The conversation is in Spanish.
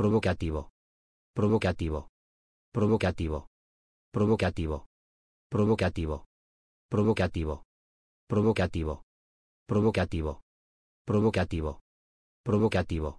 provocativo, provocativo, provocativo, provocativo, provocativo, provocativo, provocativo, provocativo, provocativo, provocativo